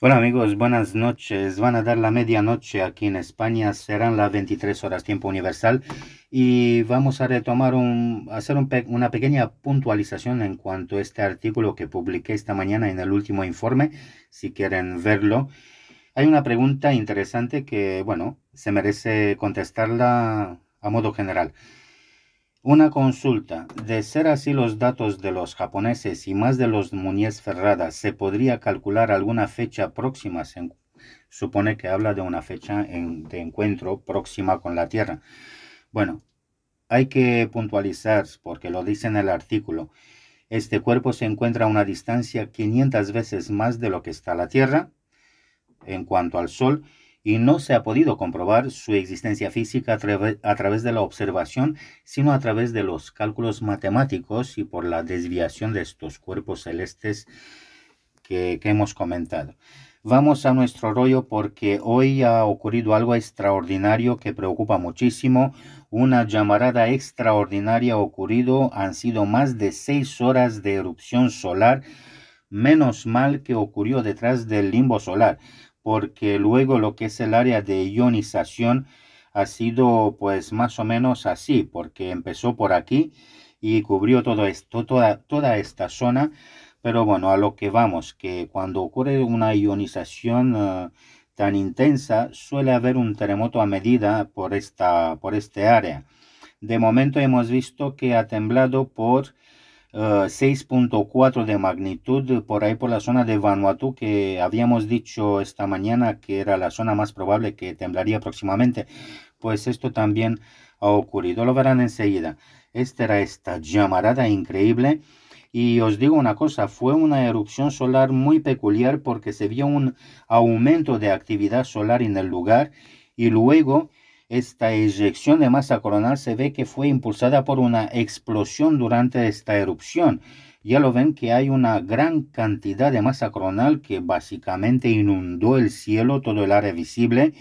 Hola amigos, buenas noches. Van a dar la medianoche aquí en España, serán las 23 horas tiempo universal y vamos a retomar un, hacer una pequeña puntualización en cuanto a este artículo que publiqué esta mañana en el último informe, si quieren verlo. Hay una pregunta interesante que, bueno, se merece contestarla a modo general. Una consulta. De ser así los datos de los japoneses y más de los Muñez Ferrada, ¿se podría calcular alguna fecha próxima? supone que habla de una fecha de encuentro próxima con la Tierra. Bueno, hay que puntualizar, porque lo dice en el artículo, este cuerpo se encuentra a una distancia 500 veces más de lo que está la Tierra en cuanto al Sol y no se ha podido comprobar su existencia física a, través de la observación, sino a través de los cálculos matemáticos y por la desviación de estos cuerpos celestes que, que hemos comentado. Vamos a nuestro rollo porque hoy ha ocurrido algo extraordinario que preocupa muchísimo. Una llamarada extraordinaria ha ocurrido. Han sido más de seis horas de erupción solar. Menos mal que ocurrió detrás del limbo solar porque luego lo que es el área de ionización ha sido pues más o menos así, porque empezó por aquí y cubrió todo esto, toda, toda esta zona. Pero bueno, a lo que vamos, que cuando ocurre una ionización eh, tan intensa, suele haber un terremoto a medida por esta, por este área. De momento hemos visto que ha temblado por 6.4 eh, de magnitud por ahí por la zona de Vanuatu que habíamos dicho esta mañana que era la zona más probable que temblaría próximamente pues esto también ha ocurrido lo verán enseguida esta era esta llamarada increíble y os digo una cosa, fue una erupción solar muy peculiar porque se vio un aumento de actividad solar en el lugar y luego esta eyección de masa coronal se ve que fue impulsada por una explosión durante esta erupción. Ya lo ven que hay una gran cantidad de masa coronal que básicamente inundó el cielo, todo el área visible,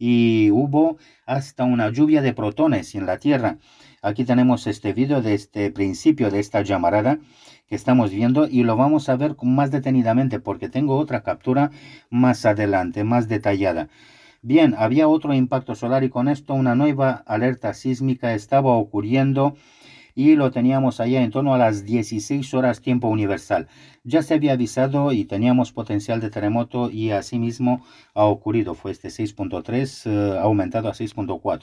y hubo hasta una lluvia de protones en la Tierra. Aquí tenemos este video de este principio de esta llamarada que estamos viendo y lo vamos a ver más detenidamente porque tengo otra captura más adelante, más detallada. Bien, había otro impacto solar y con esto una nueva alerta sísmica estaba ocurriendo y lo teníamos allá en torno a las 16 horas tiempo universal. Ya se había avisado y teníamos potencial de terremoto y asimismo ha ocurrido, fue este 6.3 eh, ha aumentado a 6.4.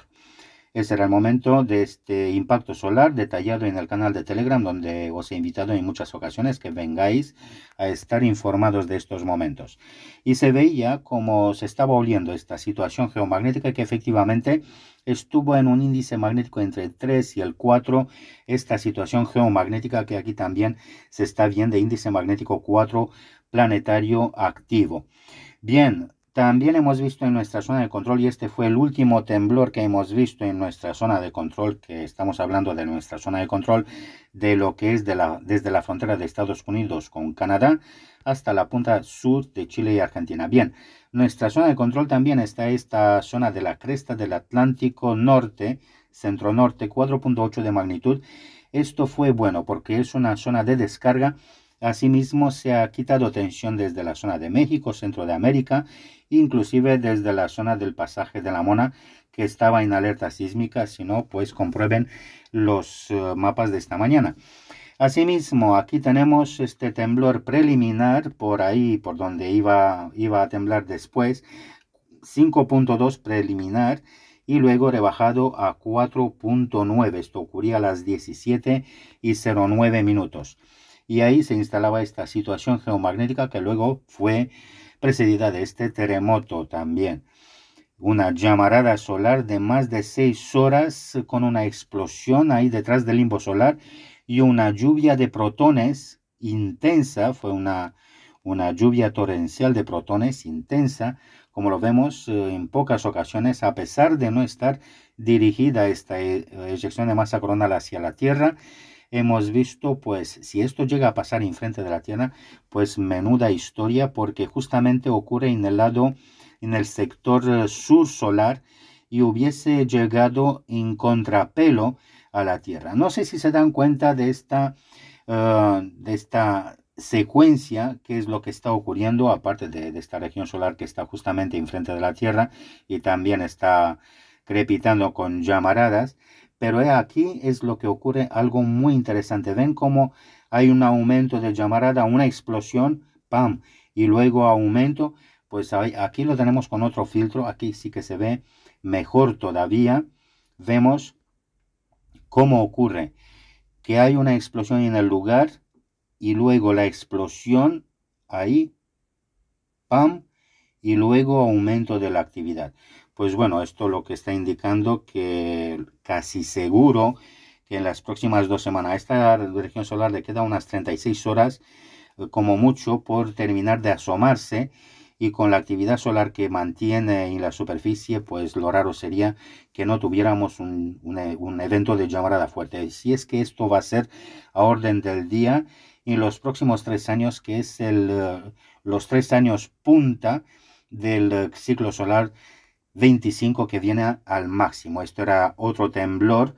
Ese era el momento de este impacto solar detallado en el canal de Telegram, donde os he invitado en muchas ocasiones que vengáis a estar informados de estos momentos. Y se veía cómo se estaba oliendo esta situación geomagnética que efectivamente estuvo en un índice magnético entre el 3 y el 4, esta situación geomagnética que aquí también se está viendo, índice magnético 4 planetario activo. Bien, también hemos visto en nuestra zona de control, y este fue el último temblor que hemos visto en nuestra zona de control, que estamos hablando de nuestra zona de control, de lo que es de la, desde la frontera de Estados Unidos con Canadá hasta la punta sur de Chile y Argentina. Bien, nuestra zona de control también está esta zona de la cresta del Atlántico Norte, centro norte, 4.8 de magnitud. Esto fue bueno porque es una zona de descarga. Asimismo, se ha quitado tensión desde la zona de México, Centro de América inclusive desde la zona del pasaje de la Mona, que estaba en alerta sísmica, si no, pues comprueben los eh, mapas de esta mañana. Asimismo, aquí tenemos este temblor preliminar, por ahí, por donde iba, iba a temblar después, 5.2 preliminar y luego rebajado a 4.9. Esto ocurría a las 17 y 09 minutos. Y ahí se instalaba esta situación geomagnética que luego fue precedida de este terremoto también. Una llamarada solar de más de seis horas eh, con una explosión ahí detrás del limbo solar y una lluvia de protones intensa, fue una, una lluvia torrencial de protones intensa, como lo vemos eh, en pocas ocasiones, a pesar de no estar dirigida esta eh, eyección de masa coronal hacia la Tierra, hemos visto, pues si esto llega a pasar enfrente de la Tierra, pues menuda historia, porque justamente ocurre en el lado, en el sector eh, sur solar, y hubiese llegado en contrapelo a la Tierra. No sé si se dan cuenta de esta, eh, de esta secuencia, que es lo que está ocurriendo, aparte de, de, esta región solar que está justamente enfrente de la Tierra y también está crepitando con llamaradas, pero aquí es lo que ocurre algo muy interesante. Ven cómo hay un aumento de llamarada, una explosión, pam, y luego aumento. Pues aquí lo tenemos con otro filtro. Aquí sí que se ve mejor todavía. Vemos cómo ocurre que hay una explosión en el lugar y luego la explosión ahí, pam, y luego aumento de la actividad pues bueno, esto lo que está indicando que casi seguro que en las próximas dos semanas esta región solar le queda unas 36 horas eh, como mucho por terminar de asomarse y con la actividad solar que mantiene en la superficie, pues lo raro sería que no tuviéramos un, un eh, evento de llamarada fuerte. Si es que esto va a ser a orden del día en los próximos tres años, que es el, eh, los tres años punta del ciclo solar 25 que viene al máximo. Esto era otro temblor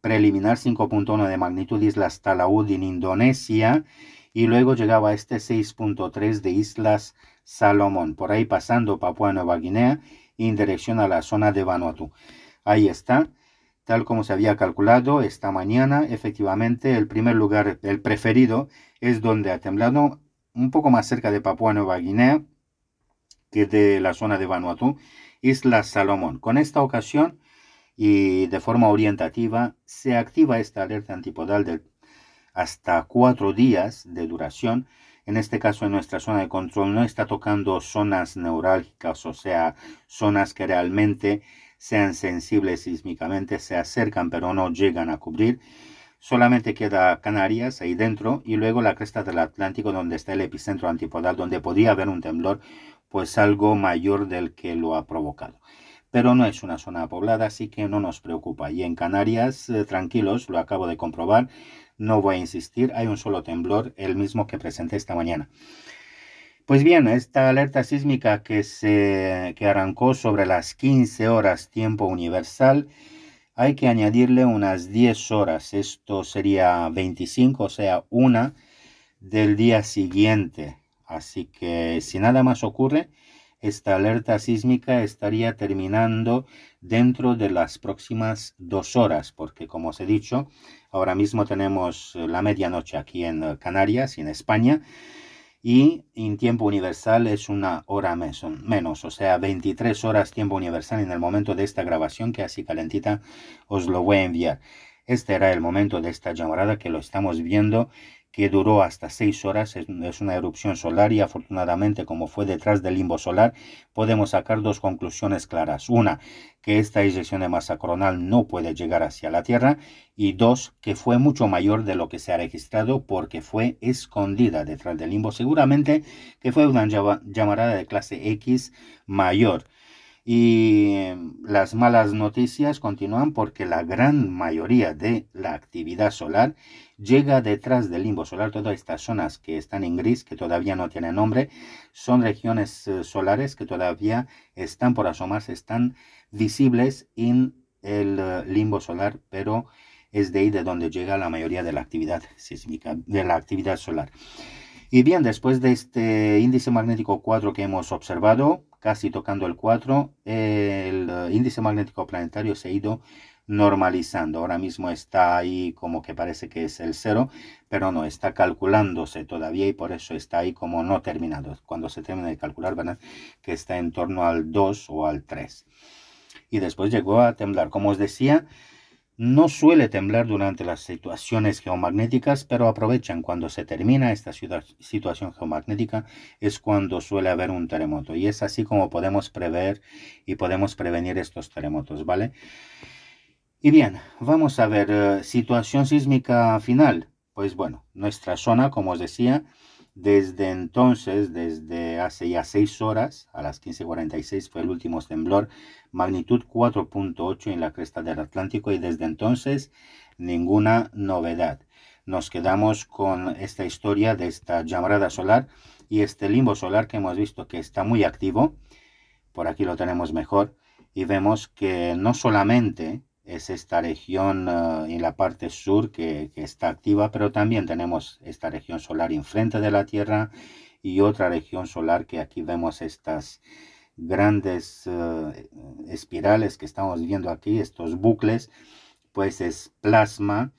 preliminar 5.1 de magnitud Islas Talaud en Indonesia y luego llegaba este 6.3 de Islas Salomón, por ahí pasando Papua Nueva Guinea en dirección a la zona de Vanuatu. Ahí está, tal como se había calculado esta mañana, efectivamente el primer lugar, el preferido, es donde ha temblado, un poco más cerca de Papua Nueva Guinea, de la zona de Vanuatu, Isla Salomón. Con esta ocasión y de forma orientativa se activa esta alerta antipodal de hasta cuatro días de duración. En este caso, en nuestra zona de control no está tocando zonas neurálgicas, o sea, zonas que realmente sean sensibles sísmicamente, se acercan pero no llegan a cubrir. Solamente queda Canarias ahí dentro y luego la cresta del Atlántico donde está el epicentro antipodal, donde podría haber un temblor pues algo mayor del que lo ha provocado. Pero no es una zona poblada, así que no nos preocupa. Y en Canarias, eh, tranquilos, lo acabo de comprobar, no voy a insistir, hay un solo temblor, el mismo que presenté esta mañana. Pues bien, esta alerta sísmica que, se, que arrancó sobre las 15 horas tiempo universal, hay que añadirle unas 10 horas, esto sería 25, o sea, una del día siguiente, Así que si nada más ocurre, esta alerta sísmica estaría terminando dentro de las próximas dos horas, porque como os he dicho, ahora mismo tenemos eh, la medianoche aquí en eh, Canarias y en España, y en tiempo universal es una hora menos, o sea, 23 horas tiempo universal en el momento de esta grabación, que así calentita os lo voy a enviar. Este era el momento de esta llamarada que lo estamos viendo que duró hasta seis horas, es una erupción solar y afortunadamente como fue detrás del limbo solar, podemos sacar dos conclusiones claras. Una, que esta eyección de masa coronal no puede llegar hacia la Tierra y dos, que fue mucho mayor de lo que se ha registrado porque fue escondida detrás del limbo. Seguramente que fue una llamarada de clase X mayor. Y em, las malas noticias continúan porque la gran mayoría de la actividad solar llega detrás del limbo solar. Todas estas zonas que están en gris, que todavía no tienen nombre, son regiones eh, solares que todavía están por asomarse, están visibles en el eh, limbo solar, pero es de ahí de donde llega la mayoría de la actividad sísmica, de la actividad solar. Y bien, después de este índice magnético 4 que hemos observado, casi tocando el 4, el eh, índice magnético planetario se ha ido normalizando. Ahora mismo está ahí como que parece que es el 0, pero no, está calculándose todavía y por eso está ahí como no terminado. Cuando se termine de calcular, van a que está en torno al 2 o al 3. Y después llegó a temblar. Como os decía, no suele temblar durante las situaciones geomagnéticas, pero aprovechan cuando se termina esta situación geomagnética, es cuando suele haber un terremoto. Y es así como podemos prever y podemos prevenir estos terremotos, ¿vale? Y bien, vamos a ver eh, situación sísmica final. Pues bueno, nuestra zona, como os decía, desde entonces, desde hace ya 6 horas, a las 15.46 fue el último temblor, magnitud 4.8 en la cresta del Atlántico y desde entonces ninguna novedad. Nos quedamos con esta historia de esta llamarada solar y este limbo solar que hemos visto que está muy activo. Por aquí lo tenemos mejor y vemos que no solamente es esta región ah, en la parte sur que, está activa, pero también tenemos esta región solar enfrente de la Tierra y otra región solar que aquí vemos estas grandes ah, espirales que estamos viendo aquí, estos bucles, pues es plasma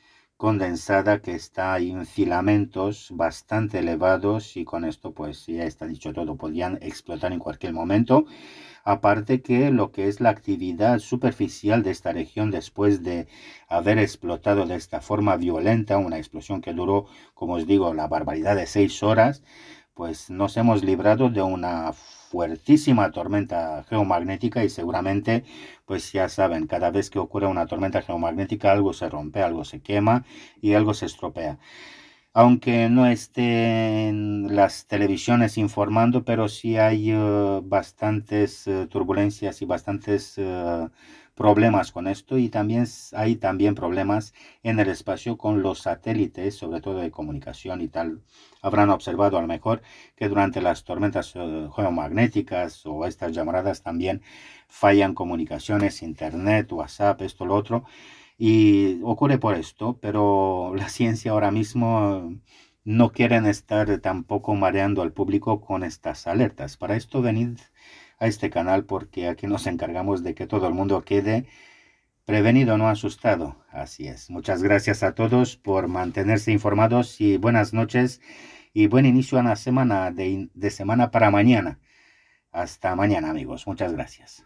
condensada que está en filamentos bastante elevados y con esto pues ya está dicho todo, podían explotar en cualquier momento. Aparte que lo que es la actividad superficial de esta región después de haber explotado de esta forma violenta, una explosión que duró, como os digo, la barbaridad de seis horas, pues nos hemos librado de una fuertísima tormenta geomagnética y seguramente, pues ya saben, cada vez que ocurre una tormenta geomagnética algo se rompe, algo se quema y algo se estropea. Aunque no estén las televisiones informando, pero sí hay eh, bastantes eh, turbulencias y bastantes... Eh, problemas con esto y también hay también problemas en el espacio con los satélites, sobre todo de comunicación y tal. Habrán observado a lo mejor que durante las tormentas eh, geomagnéticas o estas llamadas también fallan comunicaciones, internet, WhatsApp, esto, lo otro. Y ocurre por esto, pero la ciencia ahora mismo no quieren estar tampoco mareando al público con estas alertas. Para esto venid a este canal porque aquí nos encargamos de que todo el mundo quede prevenido, no asustado. Así es. Muchas gracias a todos por mantenerse informados y buenas noches y buen inicio a la semana de, de semana para mañana. Hasta mañana amigos. Muchas gracias.